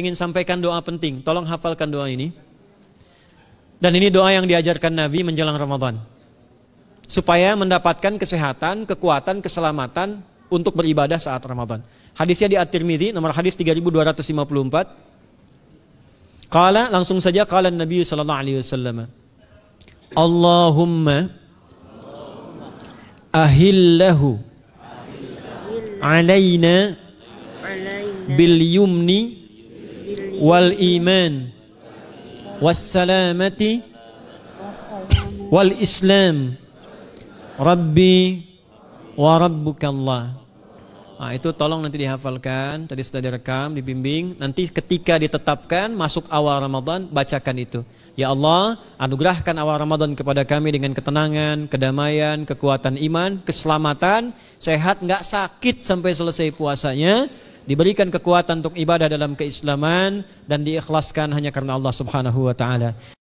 ingin sampaikan doa penting. Tolong hafalkan doa ini. Dan ini doa yang diajarkan Nabi menjelang Ramadan. Supaya mendapatkan kesehatan, kekuatan, keselamatan untuk beribadah saat Ramadan. Hadisnya di At-Tirmidzi nomor hadis 3254. Kala langsung saja kala Nabi sallallahu alaihi wasallam. Allahumma ahillahu alaina bil yumni wal iman was salamati wal islam rabbi wa rabbukallah Nah, itu tolong nanti dihafalkan, tadi sudah direkam, dibimbing. Nanti ketika ditetapkan masuk awal Ramadan, bacakan itu. Ya Allah, anugerahkan awal Ramadan kepada kami dengan ketenangan, kedamaian, kekuatan iman, keselamatan, sehat, nggak sakit sampai selesai puasanya diberikan kekuatan untuk ibadah dalam keislaman dan diikhlaskan hanya karena Allah Subhanahu wa taala.